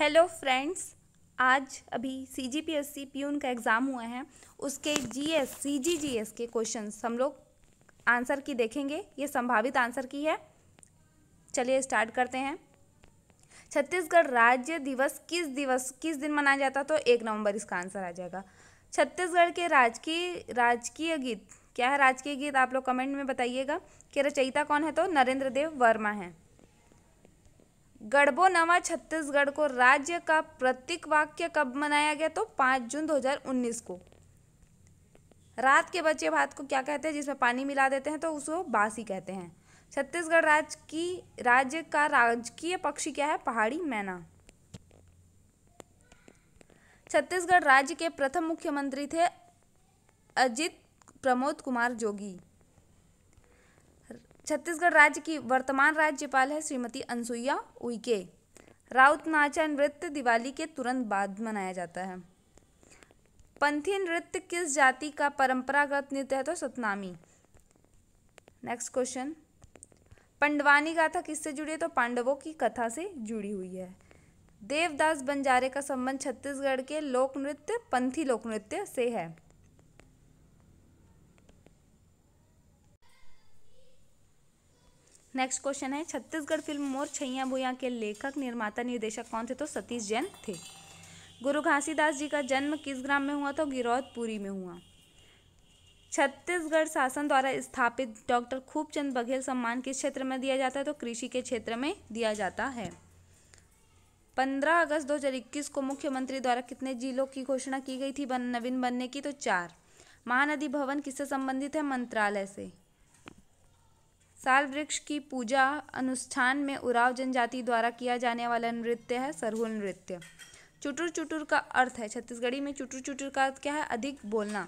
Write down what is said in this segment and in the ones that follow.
Hello friends आज अभी C G P S C peon का एग्ज़ाम हुआ है उसके G S C G G S के क्वेश्चन हम लोग आंसर की देखेंगे ये संभावित आंसर की है चलिए स्टार्ट करते हैं छत्तीसगढ़ राज्य दिवस किस दिवस किस दिन मनाया जाता तो एक नवंबर इसका आंसर आ जाएगा छत्तीसगढ़ के राजकीय राजकीय गीत क्या है राजकीय गीत आप लोग कमेंट में बताइएगा कि रचयिता कौन है तो नरेंद्र देव वर्मा हैं गढ़बो नवा छत्तीसगढ़ को राज्य का प्रतीक वाक्य कब मनाया गया तो 5 जून 2019 को रात के बचे भात को क्या कहते हैं जिसमें पानी मिला देते हैं तो उसको बासी कहते हैं छत्तीसगढ़ राज्य की राज्य का राजकीय पक्षी क्या है पहाड़ी मैना छत्तीसगढ़ राज्य के प्रथम मुख्यमंत्री थे अजित प्रमोद कुमार जोगी छत्तीसगढ़ राज्य की वर्तमान राज्यपाल है श्रीमती अनसुईया उइके राउत नाचा नृत्य दिवाली के तुरंत बाद मनाया जाता है पंथी नृत्य किस जाति का परंपरागत नृत्य है तो सतनामी नेक्स्ट क्वेश्चन पंडवानी गाथा किससे जुड़ी है तो पांडवों की कथा से जुड़ी हुई है देवदास बंजारे का संबंध छत्तीसगढ़ के लोक नृत्य पंथी लोक नृत्य से है नेक्स्ट क्वेश्चन है छत्तीसगढ़ फिल्म मोर छैया भूया के लेखक निर्माता निर्देशक कौन थे तो सतीश जैन थे गुरु घासीदास जी का जन्म किस ग्राम में हुआ तो गिरौदपुरी में हुआ छत्तीसगढ़ शासन द्वारा स्थापित डॉक्टर खूबचंद बघेल सम्मान किस क्षेत्र में दिया जाता है तो कृषि के क्षेत्र में दिया जाता है पंद्रह अगस्त 2021 को मुख्यमंत्री द्वारा कितने जिलों की घोषणा की गई थी बन, नवीन बनने की तो चार महानदी भवन किससे संबंधित है मंत्रालय से साल वृक्ष की पूजा अनुष्ठान में उराव जनजाति द्वारा किया जाने वाला नृत्य है सरहुल नृत्य चुटुर चुटुर का अर्थ है छत्तीसगढ़ी में चुटुर चुटुर का अर्थ क्या है अधिक बोलना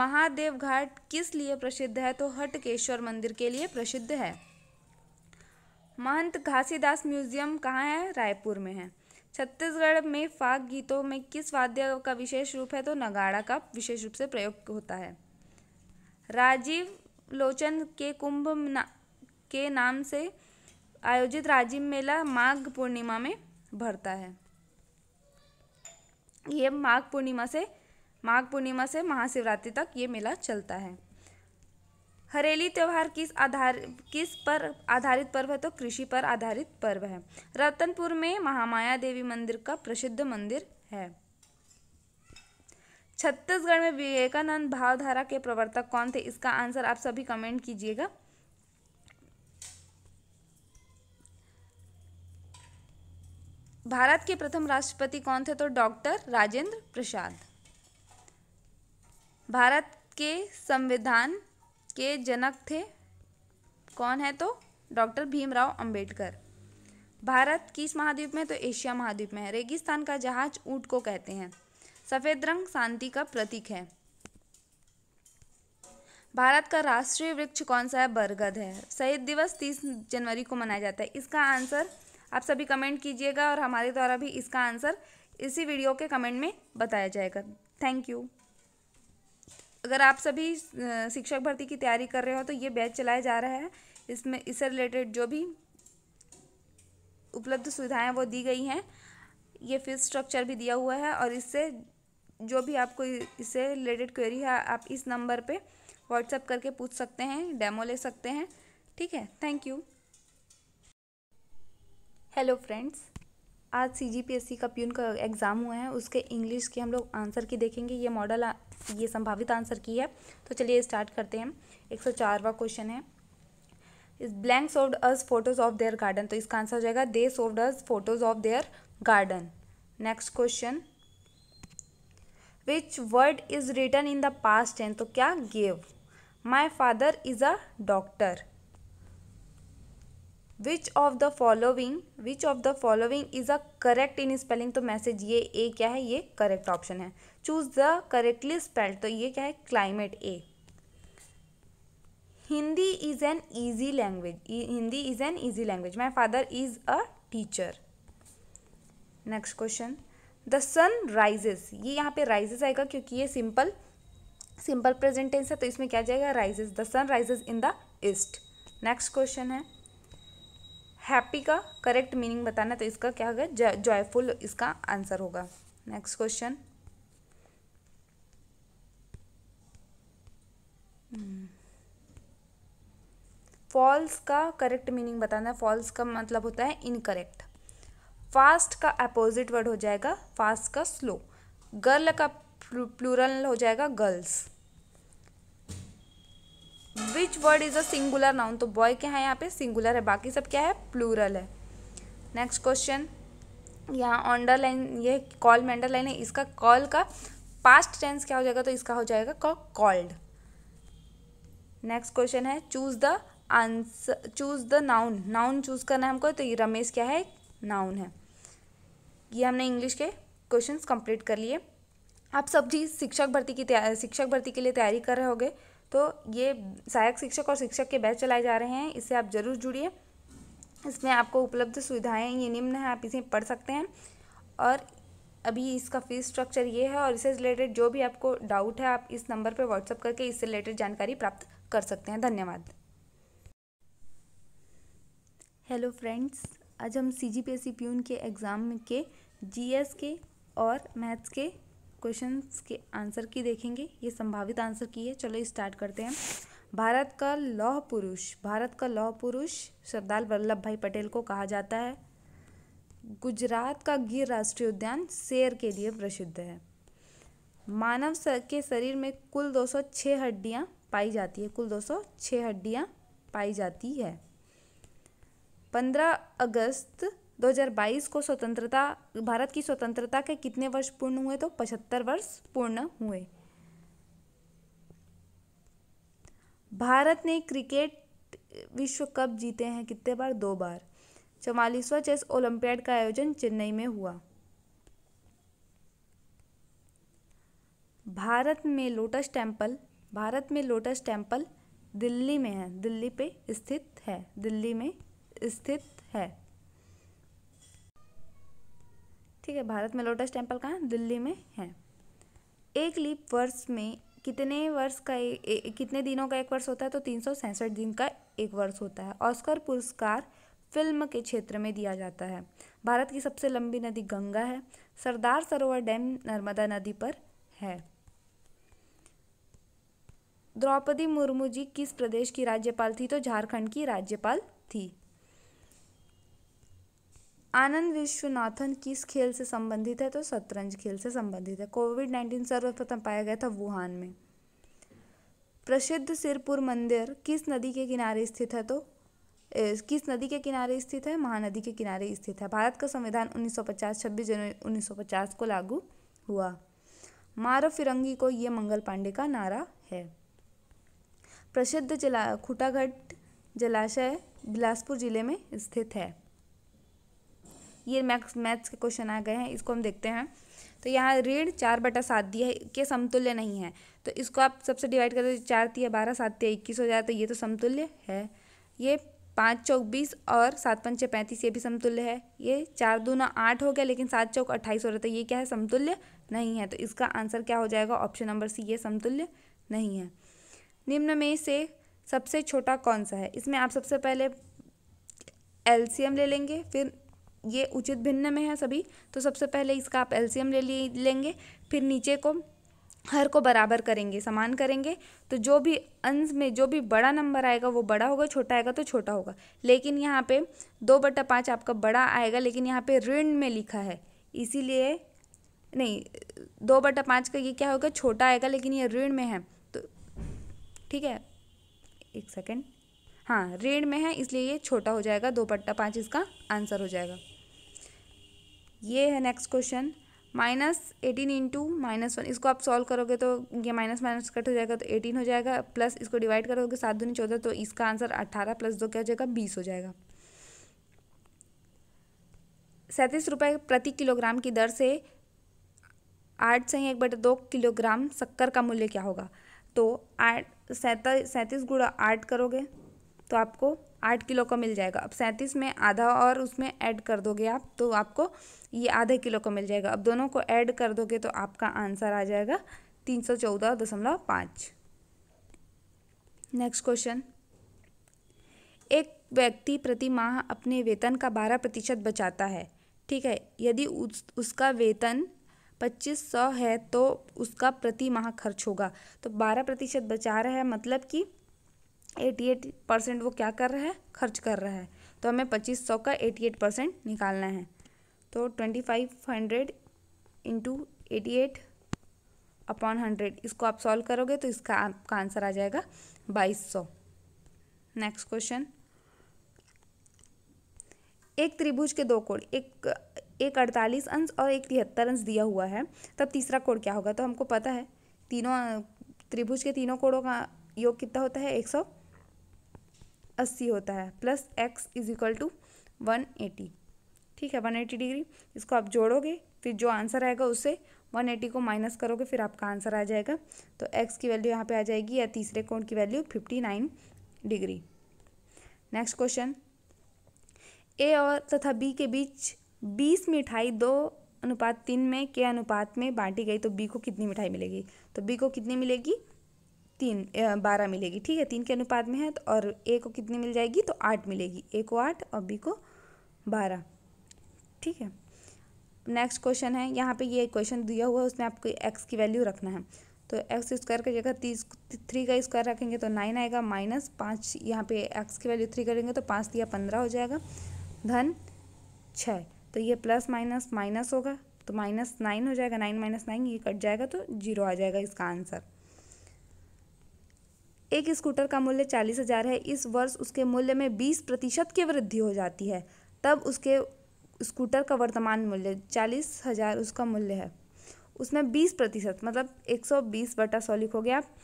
महादेव घाट किस लिए प्रसिद्ध है तो हटकेश्वर मंदिर के लिए प्रसिद्ध है महंत घासीदास म्यूजियम कहाँ है रायपुर में है छत्तीसगढ़ में फाग गीतों में किस वाद्य का विशेष रूप है तो नगाड़ा का विशेष रूप से प्रयोग होता है राजीव लोचन के कुंभ ना, के नाम से आयोजित राजीव मेला माघ पूर्णिमा में भरता है ये माघ पूर्णिमा से माघ पूर्णिमा से महाशिवरात्रि तक ये मेला चलता है हरेली त्यौहार किस आधार किस पर आधारित पर्व है तो कृषि पर आधारित पर्व है रतनपुर में महामाया देवी मंदिर का प्रसिद्ध मंदिर है छत्तीसगढ़ में विवेकानंद भावधारा के प्रवर्तक कौन थे इसका आंसर आप सभी कमेंट कीजिएगा भारत के प्रथम राष्ट्रपति कौन थे तो डॉक्टर राजेंद्र प्रसाद भारत के संविधान के जनक थे कौन है तो डॉक्टर भीमराव अंबेडकर भारत किस महाद्वीप में तो एशिया महाद्वीप में है रेगिस्तान का जहाज ऊंट को कहते हैं सफ़ेद रंग शांति का प्रतीक है भारत का राष्ट्रीय वृक्ष कौन सा है बरगद है शहीद दिवस तीस जनवरी को मनाया जाता है इसका आंसर आप सभी कमेंट कीजिएगा और हमारे द्वारा भी इसका आंसर इसी वीडियो के कमेंट में बताया जाएगा थैंक यू अगर आप सभी शिक्षक भर्ती की तैयारी कर रहे हो तो ये बैच चलाया जा रहा है इसमें इससे रिलेटेड जो भी उपलब्ध सुविधाएं वो दी गई हैं ये फीस स्ट्रक्चर भी दिया हुआ है और इससे जो भी आपको इससे रिलेटेड क्वेरी है आप इस नंबर पे व्हाट्सअप करके पूछ सकते हैं डेमो ले सकते हैं ठीक है थैंक यू हेलो फ्रेंड्स आज सी जी पी एस सी का प्यून का एग्ज़ाम हुआ है उसके इंग्लिश के हम लोग आंसर की देखेंगे ये मॉडल ये संभावित आंसर की है तो चलिए स्टार्ट करते हैं एक सौ चारवा क्वेश्चन है इस blank showed us photos of their garden तो इसका आंसर हो जाएगा they showed us photos of their garden next question which word is written in the past tense तो क्या gave my father is a doctor which of the following which of the following is a correct in spelling तो message ये A क्या है ये correct option है choose the correctly spelled तो ये क्या है climate A Hindi is an easy language Hindi is an easy language my father is a teacher next question the sun rises ये यहाँ पे राइजेज आएगा क्योंकि ये सिंपल सिंपल प्रेजेंटेंस है तो इसमें क्या जाएगा rises the sun rises in the east next question है हैप्पी का करेक्ट मीनिंग बताना है तो इसका क्या होगा जॉयफुल इसका आंसर होगा नेक्स्ट क्वेश्चन फॉल्स का करेक्ट मीनिंग बताना है फॉल्स का मतलब होता है इनकरेक्ट फास्ट का अपोजिट वर्ड हो जाएगा फास्ट का स्लो गर्ल का प्लूरल हो जाएगा girls which word is a singular noun तो बॉय क्या है यहाँ पे सिंगुलर है बाकी सब क्या है प्लूरल है नेक्स्ट क्वेश्चन यहाँ अंडरलाइन ये कॉल में अंडरलाइन है इसका कॉल का पास्ट टेंस क्या हो जाएगा तो इसका हो जाएगा कॉल्ड नेक्स्ट क्वेश्चन है choose the answer choose the noun noun choose करना है हमको तो ये रमेश क्या है नाउन है ये हमने इंग्लिश के क्वेश्चंस कंप्लीट कर लिए आप सब जी शिक्षक भर्ती की शिक्षक भर्ती के लिए तैयारी कर रहे होगे तो ये सहायक शिक्षक और शिक्षक के बैच चलाए जा रहे हैं इससे आप ज़रूर जुड़िए इसमें आपको उपलब्ध सुविधाएं ये निम्न हैं आप इसे पढ़ सकते हैं और अभी इसका फीस स्ट्रक्चर ये है और इससे रिलेटेड जो भी आपको डाउट है आप इस नंबर पर व्हाट्सअप करके इससे रिलेटेड जानकारी प्राप्त कर सकते हैं धन्यवाद हेलो फ्रेंड्स आज हम C G P S C peon के एग्ज़ाम के जी एस के और मैथ्स के क्वेश्चन के आंसर की देखेंगे ये संभावित आंसर की है चलो स्टार्ट करते हैं भारत का लौह पुरुष भारत का लौह पुरुष सरदार वल्लभ भाई पटेल को कहा जाता है गुजरात का गिर राष्ट्रीय उद्यान शेर के लिए प्रसिद्ध है मानव के शरीर में कुल 206 हड्डियां पाई जाती है कुल 206 हड्डियां पाई जाती है पंद्रह अगस्त 2022 को स्वतंत्रता भारत की स्वतंत्रता के कितने वर्ष पूर्ण हुए तो पचहत्तर वर्ष पूर्ण हुए भारत ने क्रिकेट विश्व कप जीते हैं कितने बार दो बार चौवालीसवा चेस ओलंपियाड का आयोजन चेन्नई में हुआ भारत में लोटस टेम्पल भारत में लोटस टेम्पल दिल्ली में है दिल्ली पे स्थित है दिल्ली में स्थित है ठीक है भारत में लोटस टेम्पल कहाँ दिल्ली में है एक लीप वर्ष में कितने वर्ष का ए, ए, कितने दिनों का एक वर्ष होता है तो तीन दिन का एक वर्ष होता है ऑस्कर पुरस्कार फिल्म के क्षेत्र में दिया जाता है भारत की सबसे लंबी नदी गंगा है सरदार सरोवर डैम नर्मदा नदी पर है द्रौपदी मुर्मू जी किस प्रदेश की राज्यपाल थी तो झारखंड की राज्यपाल थी आनंद विश्वनाथन किस खेल से संबंधित है तो शतरंज खेल से संबंधित है कोविड नाइन्टीन सर्वप्रथम पाया गया था वुहान में प्रसिद्ध सिरपुर मंदिर किस नदी के किनारे स्थित है तो किस नदी के किनारे स्थित है महानदी के किनारे स्थित है भारत का संविधान 1950 26 जनवरी 1950 को लागू हुआ मारो फिरंगी को ये मंगल पांडे का नारा है प्रसिद्ध जला खुटाघट जलाशय बिलासपुर जिले में स्थित है ये मैक्स मैथ्स के क्वेश्चन आ गए हैं इसको हम देखते हैं तो यहाँ ऋण चार बटा सात दिया है के समतुल्य नहीं है तो इसको आप सबसे डिवाइड कर दो चार तीन बारह सात तीन इक्कीस हो जाए तो ये तो समतुल्य है ये पाँच चौक बीस और सात पंचे पैंतीस ये भी समतुल्य है ये चार दो ना आठ हो गया लेकिन सात चौक अट्ठाईस हो रहा था तो ये क्या है समतुल्य नहीं है तो इसका आंसर क्या हो जाएगा ऑप्शन नंबर सी ये समतुल्य नहीं है निम्न में से सबसे छोटा कौन सा है इसमें आप सबसे पहले एलसीएम ले लेंगे फिर ये उचित भिन्न में है सभी तो सबसे पहले इसका आप एल्सियम ले लेंगे फिर नीचे को हर को बराबर करेंगे समान करेंगे तो जो भी अंश में जो भी बड़ा नंबर आएगा वो बड़ा होगा छोटा आएगा तो छोटा होगा लेकिन यहाँ पे दो बटा पाँच आपका बड़ा आएगा लेकिन यहाँ पे ऋण में लिखा है इसीलिए नहीं दो बटा पाँच का ये क्या होगा छोटा आएगा लेकिन ये ऋण में है तो ठीक है एक सेकेंड हाँ ऋण में है इसलिए ये छोटा हो जाएगा दो बट्टा पाँच इसका आंसर हो जाएगा ये है next question minus eighteen into minus one इसको आप सॉल्व करोगे तो ये माइनस माइनस कट हो जाएगा तो एटीन हो जाएगा प्लस इसको डिवाइड करोगे सात दूनी चौदह तो इसका आंसर अट्ठारह प्लस दो क्या हो जाएगा बीस हो जाएगा सैंतीस रुपये प्रति किलोग्राम की दर से आठ से ही एक बटे दो किलोग्राम शक्कर का मूल्य क्या होगा तो आठ सैंतीस गुड़ा आठ करोगे तो आपको आठ किलो का मिल जाएगा अब सैंतीस में आधा और उसमें ऐड कर दोगे आप तो आपको ये आधे किलो का मिल जाएगा अब दोनों को ऐड कर दोगे तो आपका आंसर आ जाएगा तीन सौ चौदह दशमलव पाँच नेक्स्ट क्वेश्चन एक व्यक्ति प्रति माह अपने वेतन का बारह प्रतिशत बचाता है ठीक है यदि उस उसका वेतन पच्चीस सौ है तो उसका प्रति माह खर्च होगा तो बारह प्रतिशत बचा रहा है मतलब कि एटी एट परसेंट वो क्या कर रहा है खर्च कर रहा है तो हमें पच्चीस सौ का एटी एट परसेंट निकालना है तो twenty five hundred into eighty eight upon hundred इसको आप सॉल्व करोगे तो इसका आपका आंसर आ जाएगा बाईस सौ नेक्स्ट क्वेश्चन एक त्रिभुज के दो कोण एक एक अड़तालीस अंश और एक तिहत्तर अंश दिया हुआ है तब तीसरा कोण क्या होगा तो हमको पता है तीनों त्रिभुज के तीनों कोणों का योग कितना होता है एक सौ अस्सी होता है plus X is equal to one eighty ठीक है वन एटी डिग्री इसको आप जोड़ोगे फिर जो आंसर आएगा उससे वन एटी को माइनस करोगे फिर आपका आंसर आ जाएगा तो एक्स की वैल्यू यहाँ पे आ जाएगी या तीसरे कोण की value fifty nine degree next question A और तथा बी के बीच बीस मिठाई दो अनुपात तीन में के अनुपात में बांटी गई तो बी को कितनी मिठाई मिलेगी तो बी को कितनी मिलेगी तीन बारह मिलेगी ठीक है तीन के अनुपात में है तो और ए को कितनी मिल जाएगी तो आठ मिलेगी ए को आठ और बी को बारह ठीक है नेक्स्ट क्वेश्चन है यहाँ पे ये क्वेश्चन दिया हुआ है उसमें आपको एक्स की वैल्यू रखना है तो एक्स स्क्वायर की जगह तीस थ्री का स्क्वायर रखेंगे तो नाइन आएगा माइनस पाँच यहाँ पे एक्स की वैल्यू थ्री करेंगे तो पाँच दिया पंद्रह हो जाएगा धन छः तो ये प्लस माइनस माइनस होगा तो माइनस नाइन हो जाएगा नाइन माइनस नाइन ये कट जाएगा तो जीरो आ जाएगा इसका आंसर एक स्कूटर का मूल्य चालीस हज़ार है इस वर्ष उसके मूल्य में बीस प्रतिशत की वृद्धि हो जाती है तब उसके स्कूटर का वर्तमान मूल्य चालीस हज़ार उसका मूल्य है उसमें बीस प्रतिशत मतलब एक सौ बीस बटा सौ लिखोगे आप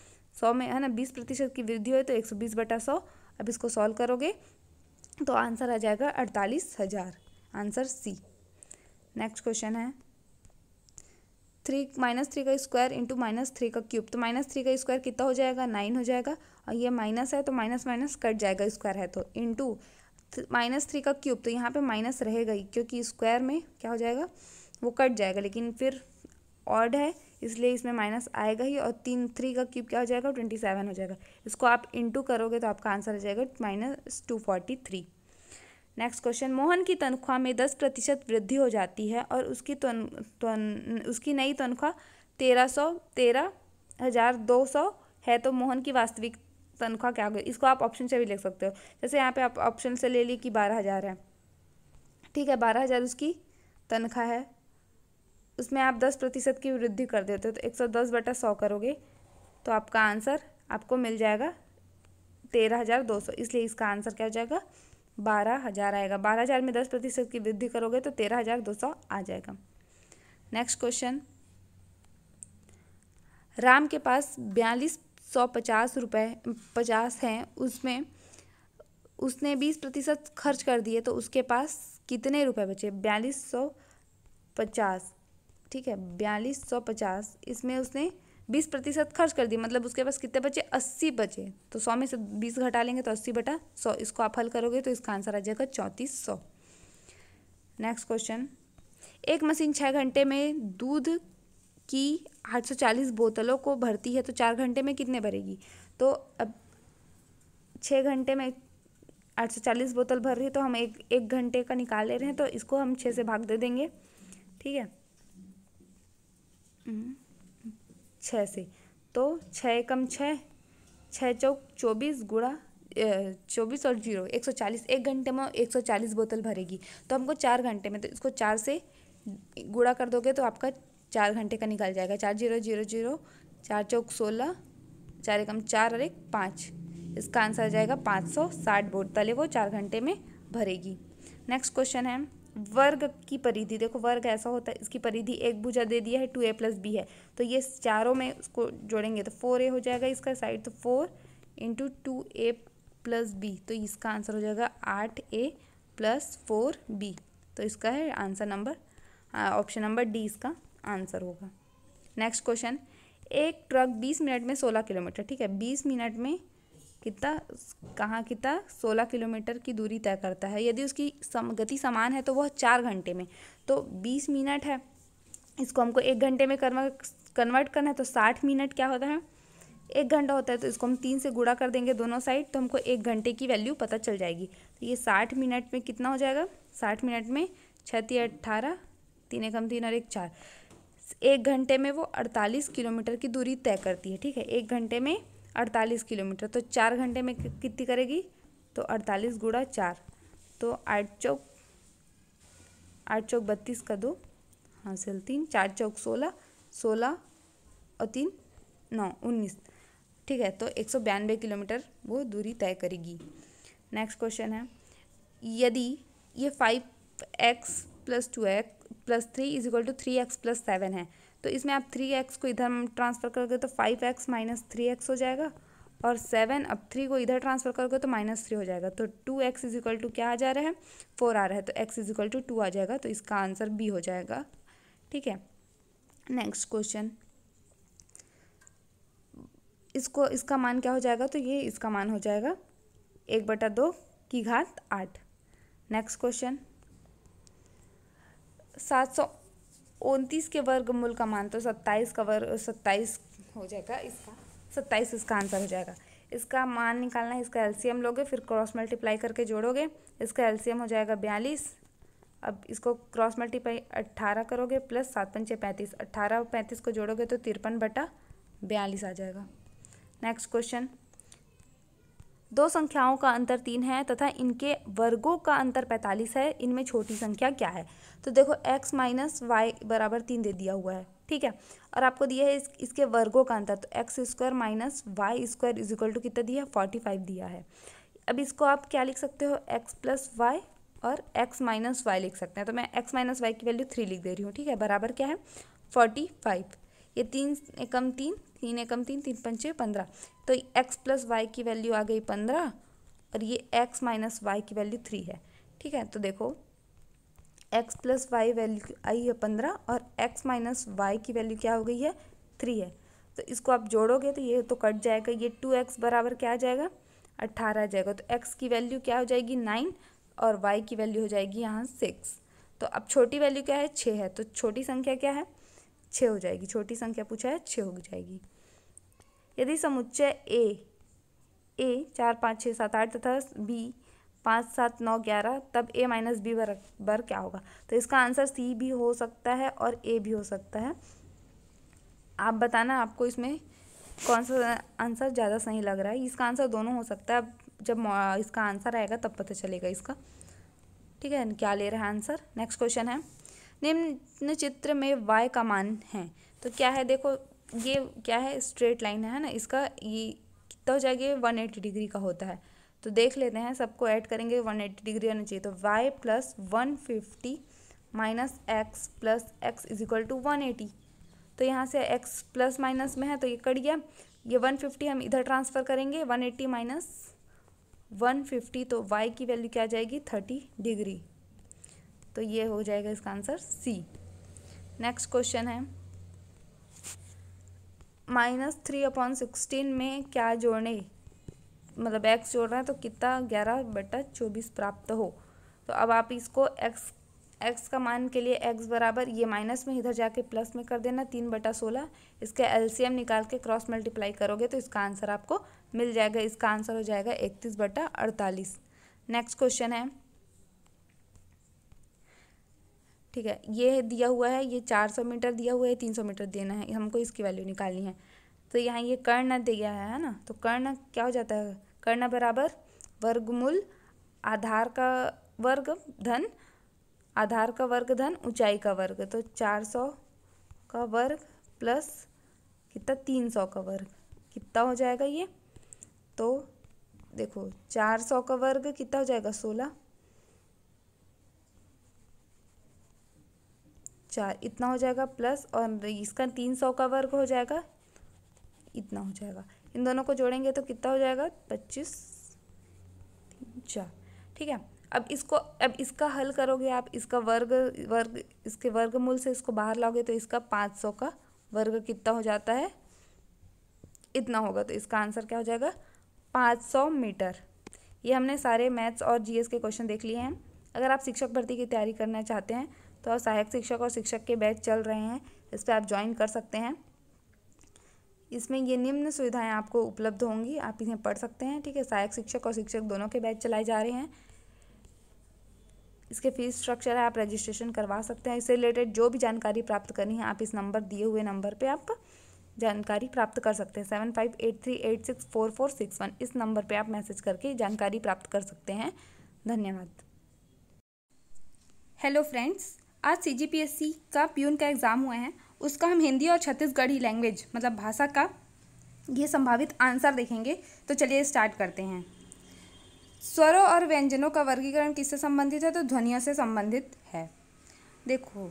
सौ में है ना बीस प्रतिशत की वृद्धि हो तो एक सौ बीस बटा सौ अब इसको सॉल्व करोगे तो आंसर आ जाएगा अड़तालीस हज़ार आंसर सी नेक्स्ट क्वेश्चन है थ्री माइनस थ्री का स्क्वायर इंटू माइनस थ्री का क्यूब तो माइनस थ्री का स्क्वायर कितना हो जाएगा नाइन हो जाएगा और ये माइनस है तो माइनस माइनस कट जाएगा स्क्वायर है तो इंटू माइनस थ्री का क्यूब तो यहाँ पे माइनस रहेगा ही क्योंकि स्क्वायर में क्या हो जाएगा वो कट जाएगा लेकिन फिर ऑड है इसलिए इसमें माइनस आएगा ही और तीन थ्री का क्यूब क्या हो जाएगा ट्वेंटी सेवन हो जाएगा इसको आप इंटू करोगे तो आपका आंसर आ जाएगा minus two forty three next question Mohan की तनख्वाह में दस प्रतिशत वृद्धि हो जाती है और उसकी तन, तन, उसकी नई तनख्वाह तेरह सौ तेरह हज़ार दो सौ है तो मोहन की वास्तविक तनख्वाह क्या होगी इसको आप ऑप्शन से भी लिख सकते हो जैसे यहाँ पे आप ऑप्शन से ले ली कि बारह हज़ार है ठीक है बारह हज़ार उसकी तनख्वाह है उसमें आप दस प्रतिशत की वृद्धि कर देते हो तो एक सौ दस बटा सौ करोगे तो आपका आंसर आपको मिल जाएगा तेरह हज़ार दो सौ इसलिए इसका आंसर क्या हो जाएगा बारह हज़ार आएगा बारह हज़ार में दस प्रतिशत की वृद्धि करोगे तो तेरह हज़ार दो सौ आ जाएगा नेक्स्ट क्वेश्चन राम के पास बयालीस सौ पचास रुपये पचास हैं उसमें उसने बीस प्रतिशत खर्च कर दिए तो उसके पास कितने रुपए बचे बयालीस सौ पचास ठीक है बयालीस सौ पचास इसमें उसने बीस प्रतिशत खर्च कर दिए मतलब उसके पास कितने बचे अस्सी बचे तो सौ में से बीस घटा लेंगे तो अस्सी बटा सौ इसको आप हल करोगे तो इसका आंसर आ जाएगा चौंतीस सौ नेक्स्ट क्वेश्चन एक मशीन छः घंटे में दूध की आठ सौ चालीस बोतलों को भरती है तो चार घंटे में कितने भरेगी तो अब छः घंटे में आठ सौ चालीस बोतल भर रही है तो हम एक एक घंटे का निकाल ले रहे हैं तो इसको हम छः से भाग दे देंगे ठीक है हम्म। छः से तो छः कम छः छः चौक चौबीस गुड़ा चौबीस और जीरो एक सौ चालीस एक घंटे में एक सौ चालीस बोतल भरेगी तो हमको चार घंटे में तो इसको चार से गुड़ा कर दोगे तो आपका चार घंटे का निकल जाएगा चार जीरो जीरो जीरो चार चौक सोलह चार एकम चार और एक पाँच इसका आंसर आ जाएगा पाँच सौ साठ बोतलें वो चार घंटे में भरेगी नेक्स्ट क्वेश्चन है वर्ग की परिधि देखो वर्ग ऐसा होता है इसकी परिधि एक भुजा दे दिया है टू ए प्लस बी है तो ये चारों में उसको जोड़ेंगे तो फोर ए हो जाएगा इसका साइड तो four into two A plus B तो इसका आंसर हो जाएगा आठ ए प्लस फोर बी तो इसका है answer number option number D इसका आंसर होगा नेक्स्ट क्वेश्चन एक ट्रक बीस मिनट में सोलह किलोमीटर ठीक है बीस मिनट में कितना कहाँ कितना सोलह किलोमीटर की दूरी तय करता है यदि उसकी सम गति समान है तो वह चार घंटे में तो बीस मिनट है इसको हमको एक घंटे में कन्वर्ट कन्वर्ट करना है तो साठ मिनट क्या होता है एक घंटा होता है तो इसको हम तीन से गुड़ा कर देंगे दोनों साइड तो हमको एक घंटे की वैल्यू पता चल जाएगी तो ये साठ मिनट में कितना हो जाएगा साठ मिनट में छती अट्ठारह तीन एक हम तीन और एक चार एक घंटे में वो अड़तालीस किलोमीटर की दूरी तय करती है ठीक है एक घंटे में अड़तालीस किलोमीटर तो चार घंटे में कितनी करेगी तो अड़तालीस गुड़ा चार तो आठ चौक आठ चौक बत्तीस का दो हाँ सेल तीन चार चौक सोलह सोलह और तीन नौ उन्नीस ठीक है तो एक सौ बयानवे किलोमीटर वो दूरी तय करेगी नेक्स्ट क्वेश्चन है यदि ये five X plus two X plus three is equal to three X plus seven है तो इसमें आप थ्री एक्स को इधर ट्रांसफ़र करोगे तो five X minus three X हो जाएगा और सेवन अब थ्री को इधर ट्रांसफ़र करोगे तो माइनस थ्री हो जाएगा तो two X is equal to क्या आ जा रहा है फोर आ रहा है तो X is equal to two आ जाएगा तो इसका आंसर बी हो जाएगा ठीक है नेक्स्ट क्वेश्चन इसको इसका मान क्या हो जाएगा तो ये इसका मान हो जाएगा एक बटा दो की घात आठ नेक्स्ट क्वेश्चन सात सौ उनतीस के वर्गमूल का मान तो सत्ताईस का वर्ग सत्ताईस हो जाएगा इसका सत्ताईस इसका आंसर हो जाएगा इसका मान निकालना है इसका एलसीएम लोगे फिर क्रॉस मल्टीप्लाई करके जोड़ोगे इसका एलसीएम हो जाएगा बयालीस अब इसको क्रॉस मल्टीप्लाई अट्ठारह करोगे प्लस सात पंचे पैंतीस अट्ठारह पैंतीस को जोड़ोगे तो तिरपन बटा बयालीस आ जाएगा नेक्स्ट क्वेश्चन दो संख्याओं का अंतर तीन है तथा इनके वर्गों का अंतर पैंतालीस है इनमें छोटी संख्या क्या है तो देखो एक्स माइनस वाई बराबर तीन दे दिया हुआ है ठीक है और आपको दिया है इस, इसके वर्गों का अंतर तो X square minus Y square is equal to कितना दिया है फोर्टी फाइव दिया है अब इसको आप क्या लिख सकते हो एक्स प्लस वाई और एक्स माइनस वाई लिख सकते हैं तो मैं एक्स माइनस वाई की वैल्यू थ्री लिख दे रही हूँ ठीक है बराबर क्या है फोर्टी फाइव ये तीन एकम तीन तीन एकम तीन तीन पंचे पंद्रह तो एक्स प्लस वाई की वैल्यू आ गई पंद्रह और ये एक्स माइनस वाई की वैल्यू थ्री है ठीक है तो देखो एक्स प्लस वाई वैल्यू आई है पंद्रह और एक्स माइनस वाई की वैल्यू क्या हो गई है थ्री है तो इसको आप जोड़ोगे तो ये तो कट जाएगा ये टू एक्स बराबर क्या आ जाएगा अट्ठारह आ जाएगा तो एक्स की वैल्यू क्या हो जाएगी नाइन और वाई की वैल्यू हो जाएगी यहाँ सिक्स तो अब छोटी वैल्यू क्या है छः है तो छोटी संख्या क्या है छः हो जाएगी छोटी संख्या पूछा है छः हो जाएगी यदि समुच्चय ए ए चार पाँच छः सात आठ तथा बी पाँच सात नौ ग्यारह तब ए माइनस बी बराबर क्या होगा तो इसका आंसर सी भी हो सकता है और ए भी हो सकता है आप बताना आपको इसमें कौन सा आंसर ज़्यादा सही लग रहा है इसका आंसर दोनों हो सकता है जब इसका आंसर आएगा तब पता चलेगा इसका ठीक है क्या ले रहा है आंसर नेक्स्ट क्वेश्चन है निम्न चित्र में वाई का मान है तो क्या है देखो ये क्या है स्ट्रेट लाइन है ना इसका ये कितना तो हो जाएगा ये वन एट्टी डिग्री का होता है तो देख लेते हैं सबको ऐड करेंगे वन एट्टी डिग्री होना चाहिए तो Y plus one fifty minus X plus X is equal to one eighty तो यहाँ से एक्स प्लस माइनस में है तो ये कट गया ये वन फिफ्टी हम इधर ट्रांसफ़र करेंगे one eighty minus one fifty तो वाई की वैल्यू क्या आ जाएगी थर्टी डिग्री तो ये हो जाएगा इसका आंसर सी नेक्स्ट क्वेश्चन है माइनस थ्री अपॉन सिक्सटीन में क्या जोड़ने मतलब एक्स जोड़ रहे हैं तो कितना ग्यारह बटा चौबीस प्राप्त हो तो अब आप इसको एक्स एक्स का मान के लिए एक्स बराबर ये माइनस में इधर जाके प्लस में कर देना तीन बटा सोलह इसके एलसीएम निकाल के क्रॉस मल्टीप्लाई करोगे तो इसका आंसर आपको मिल जाएगा इसका आंसर हो जाएगा इकतीस बटा अड़तालीस नेक्स्ट क्वेश्चन है ठीक है ये दिया हुआ है ये चार सौ मीटर दिया हुआ है तीन सौ मीटर देना है हमको इसकी वैल्यू निकालनी है तो यहाँ ये कर्ण दे गया है ना तो कर्ण क्या हो जाता है कर्ण बराबर वर्गमूल आधार का वर्ग धन आधार का वर्ग धन ऊंचाई का वर्ग तो चार सौ का वर्ग प्लस कितना तीन सौ का वर्ग कितना हो जाएगा ये तो देखो चार सौ का वर्ग कितना हो जाएगा सोलह चार इतना हो जाएगा प्लस और इसका तीन सौ का वर्ग हो जाएगा इतना हो जाएगा इन दोनों को जोड़ेंगे तो कितना हो जाएगा पच्चीस तीन चार ठीक है अब इसको अब इसका हल करोगे आप इसका वर्ग वर्ग इसके वर्गमूल से इसको बाहर लाओगे तो इसका पाँच सौ का वर्ग कितना हो जाता है इतना होगा तो इसका आंसर क्या हो जाएगा पाँच सौ मीटर ये हमने सारे मैथ्स और जीएस के क्वेश्चन देख लिए हैं अगर आप शिक्षक भर्ती की तैयारी करना चाहते हैं तो सहायक शिक्षक और शिक्षक के बैच चल रहे हैं इस पर आप ज्वाइन कर सकते हैं इसमें ये निम्न सुविधाएं आपको उपलब्ध होंगी आप इन्हें पढ़ सकते हैं ठीक है सहायक शिक्षक और शिक्षक दोनों के बैच चलाए जा रहे हैं इसके फीस स्ट्रक्चर है आप रजिस्ट्रेशन करवा सकते हैं इससे रिलेटेड जो भी जानकारी प्राप्त करनी है आप इस नंबर दिए हुए नंबर पर आप जानकारी प्राप्त कर सकते हैं seven five eight three eight six four four six one इस नंबर पे आप मैसेज करके जानकारी प्राप्त कर सकते हैं धन्यवाद हेलो फ्रेंड्स आज सी जी पी एस सी का प्यून का एग्ज़ाम हुआ है उसका हम हिंदी और छत्तीसगढ़ी लैंग्वेज मतलब भाषा का ये संभावित आंसर देखेंगे तो चलिए स्टार्ट करते हैं स्वरों और व्यंजनों का वर्गीकरण किससे संबंधित है तो ध्वनियों से संबंधित है देखो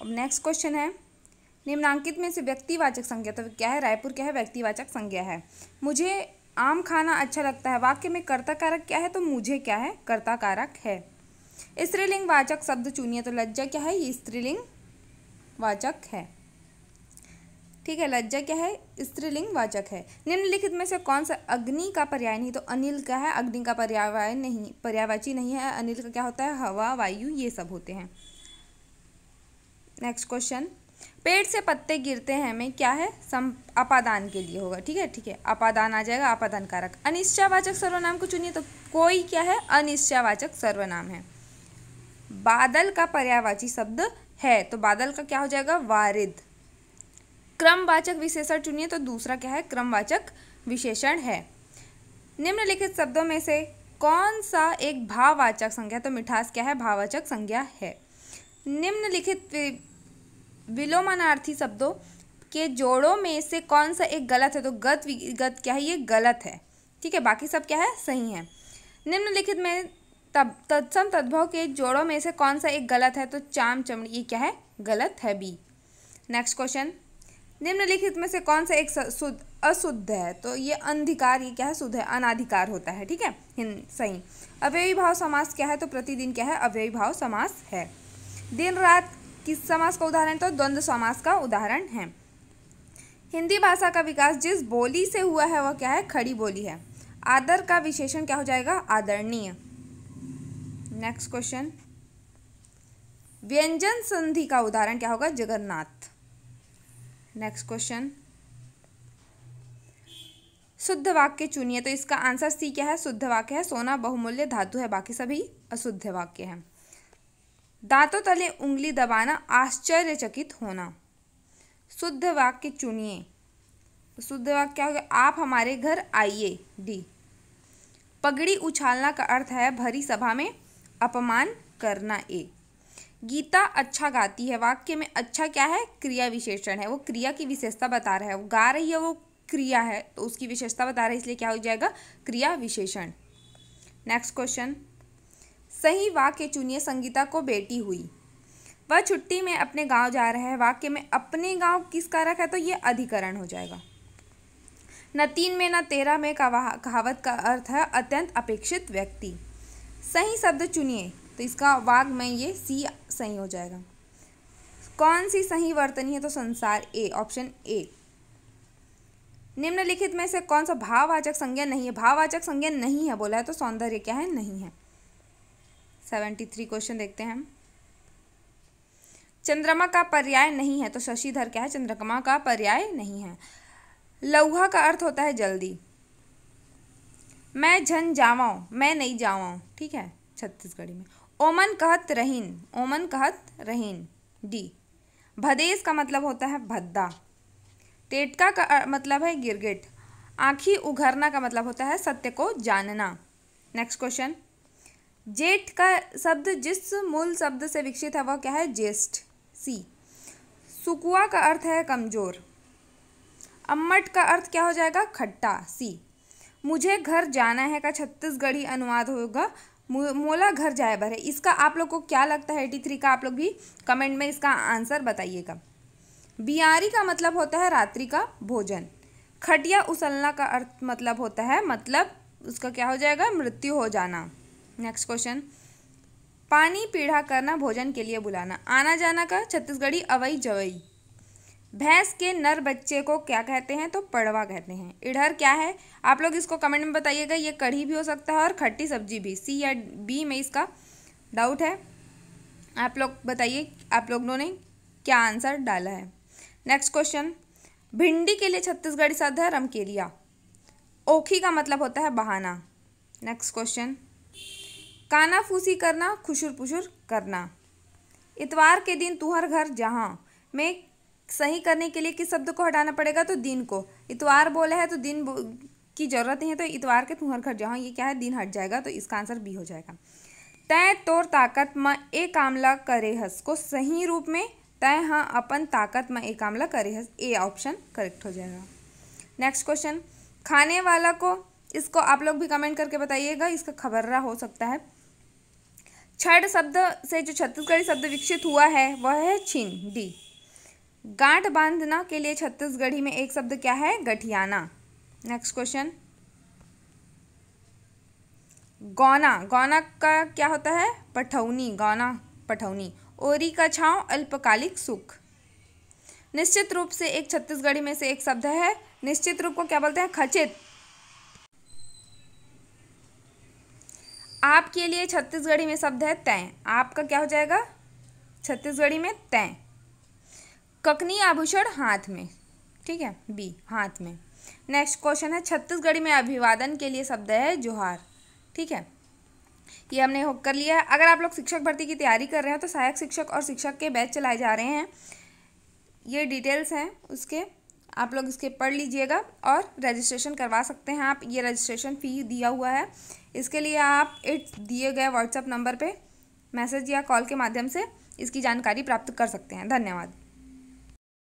अब नेक्स्ट क्वेश्चन है निम्नांकित में से व्यक्तिवाचक संज्ञा तो क्या है रायपुर क्या है व्यक्तिवाचक संज्ञा है मुझे आम खाना अच्छा लगता है वाक्य में कर्ता कारक क्या है तो मुझे क्या है कर्ता कारक है स्त्रीलिंग वाचक शब्द चुनिए तो लज्जा क्या है ये स्त्रीलिंग वाचक है ठीक है लज्जा क्या है स्त्रीलिंग वाचक है निम्नलिखित में से कौन सा अग्नि का पर्याय नहीं तो अनिल का है अग्नि का पर्यावाय नहीं पर्यावाची नहीं है अनिल का क्या होता है हवा वायु ये सब होते हैं नेक्स्ट क्वेश्चन पेड़ से पत्ते गिरते हैं में क्या है सम अपादान के लिए होगा ठीक है ठीक है अपादान आ जाएगा अपादान कारक अनिश्चयवाचक सर्वनाम को चुनिए तो कोई क्या है अनिश्चयवाचक सर्वनाम है बादल का पर्यावाची शब्द है तो बादल का क्या हो जाएगा वारिद क्रमवाचक विशेषण चुनिए तो दूसरा क्या है क्रमवाचक विशेषण है निम्नलिखित शब्दों में से कौन सा एक भाववाचक संज्ञा तो मिठास क्या है भाववाचक संज्ञा है निम्नलिखित विलोमनार्थी शब्दों के जोड़ों में से कौन सा एक गलत है तो गत गत क्या है ये गलत है ठीक है बाकी सब क्या है सही है निम्नलिखित में तब तत्सम तद्भव के जोड़ों में से कौन सा एक गलत है तो चाम चमड़ी ये क्या है गलत है बी नेक्स्ट क्वेश्चन निम्नलिखित में से कौन सा एक शुद्ध अशुद्ध है तो ये अंधिकार ये क्या है शुद्ध है अनाधिकार होता है ठीक है सही अव्ययी भाव समास क्या है तो प्रतिदिन क्या है अव्ययी भाव समास है दिन रात किस समास का उदाहरण तो द्वंद्व समास का उदाहरण है हिंदी भाषा का विकास जिस बोली से हुआ है वह क्या है खड़ी बोली है आदर का विशेषण क्या हो जाएगा आदरणीय नेक्स्ट क्वेश्चन व्यंजन संधि का उदाहरण क्या होगा जगन्नाथ नेक्स्ट क्वेश्चन शुद्ध वाक्य चुनिए तो इसका आंसर सी क्या है शुद्ध वाक्य है सोना बहुमूल्य धातु है बाकी सभी अशुद्ध वाक्य हैं दांतों तले उंगली दबाना आश्चर्यचकित होना शुद्ध वाक्य चुनिए तो शुद्ध वाक्य क्या हो गया आप हमारे घर आइए डी पगड़ी उछालना का अर्थ है भरी सभा में अपमान करना ए गीता अच्छा गाती है वाक्य में अच्छा क्या है क्रिया विशेषण है वो क्रिया की विशेषता बता रहा है वो गा रही है वो क्रिया है तो उसकी विशेषता बता रहा है इसलिए क्या हो जाएगा क्रिया विशेषण नेक्स्ट क्वेश्चन सही वाक्य चुनिए संगीता को बेटी हुई वह छुट्टी में अपने गांव जा रहा है वाक्य में अपने गांव किस कारक है तो ये अधिकरण हो जाएगा न तीन में न तेरह में कहावत का अर्थ है अत्यंत अपेक्षित व्यक्ति सही शब्द चुनिए तो इसका वाग में ये सी सही हो जाएगा कौन सी सही वर्तनी है तो संसार ए ऑप्शन ए निम्नलिखित में से कौन सा भाववाचक संज्ञा नहीं है भाववाचक संज्ञा नहीं है बोला है तो सौंदर्य क्या है नहीं है सेवेंटी थ्री क्वेश्चन देखते हैं चंद्रमा का पर्याय नहीं है तो शशिधर क्या है चंद्रमा का पर्याय नहीं है लौहा का अर्थ होता है जल्दी मैं झन जावाऊँ मैं नहीं जावाऊँ ठीक है छत्तीसगढ़ी में ओमन कहत रहीन ओमन कहत रहीन डी भदेश का मतलब होता है भद्दा टेटका का मतलब है गिरगिट आँखी उघरना का मतलब होता है सत्य को जानना नेक्स्ट क्वेश्चन जेठ का शब्द जिस मूल शब्द से विकसित है वह क्या है जेस्ट सी सुकुआ का अर्थ है कमजोर अम्मट का अर्थ क्या हो जाएगा खट्टा सी मुझे घर जाना है का छत्तीसगढ़ी अनुवाद होगा मोला घर जाए भर है इसका आप लोग को क्या लगता है एटी थ्री का आप लोग भी कमेंट में इसका आंसर बताइएगा बियारी का मतलब होता है रात्रि का भोजन खटिया उसलना का अर्थ मतलब होता है मतलब उसका क्या हो जाएगा मृत्यु हो जाना नेक्स्ट क्वेश्चन पानी पीढ़ा करना भोजन के लिए बुलाना आना जाना का छत्तीसगढ़ी अवई जवई भैंस के नर बच्चे को क्या कहते हैं तो पड़वा कहते हैं इधर क्या है आप लोग इसको कमेंट में बताइएगा ये कढ़ी भी हो सकता है और खट्टी सब्जी भी सी या बी में इसका डाउट है आप लोग बताइए आप लोगों ने क्या आंसर डाला है नेक्स्ट क्वेश्चन भिंडी के लिए छत्तीसगढ़ी शब्द है रमकेलिया ओखी का मतलब होता है बहाना नेक्स्ट क्वेश्चन काना फूसी करना खुशुर पुशुर करना इतवार के दिन तुहर घर जहाँ में सही करने के लिए किस शब्द को हटाना पड़ेगा तो दिन को इतवार बोला है तो दिन की जरूरत नहीं है तो इतवार के तुम्हार घर जाओ ये क्या है दिन हट जाएगा तो इसका आंसर बी हो जाएगा तय तोर ताकत में एक कामला करे हस को सही रूप में तय हाँ अपन ताकत में ए कामला करे हस ए ऑप्शन करेक्ट हो जाएगा नेक्स्ट क्वेश्चन खाने वाला को इसको आप लोग भी कमेंट करके बताइएगा इसका खबर्रा हो सकता है छठ शब्द से जो छत्तीसगढ़ी शब्द विकसित हुआ है वह है छिन डी गांठ बांधना के लिए छत्तीसगढ़ी में एक शब्द क्या है गठियाना नेक्स्ट क्वेश्चन गौना गौना का क्या होता है पठौनी गौना पठौनी ओरी का छाव अल्पकालिक सुख निश्चित रूप से एक छत्तीसगढ़ी में से एक शब्द है निश्चित रूप को क्या बोलते हैं खचित आपके लिए छत्तीसगढ़ी में शब्द है तय आपका क्या हो जाएगा छत्तीसगढ़ी में तय ककनी आभूषण हाथ में ठीक है बी हाथ में नेक्स्ट क्वेश्चन है छत्तीसगढ़ी में अभिवादन के लिए शब्द है जोहार ठीक है ये हमने हो कर लिया है अगर आप लोग शिक्षक भर्ती की तैयारी कर रहे हैं तो सहायक शिक्षक और शिक्षक के बैच चलाए जा रहे हैं ये डिटेल्स हैं उसके आप लोग इसके पढ़ लीजिएगा और रजिस्ट्रेशन करवा सकते हैं आप ये रजिस्ट्रेशन फ़ी दिया हुआ है इसके लिए आप इट दिए गए व्हाट्सएप नंबर पर मैसेज या कॉल के माध्यम से इसकी जानकारी प्राप्त कर सकते हैं धन्यवाद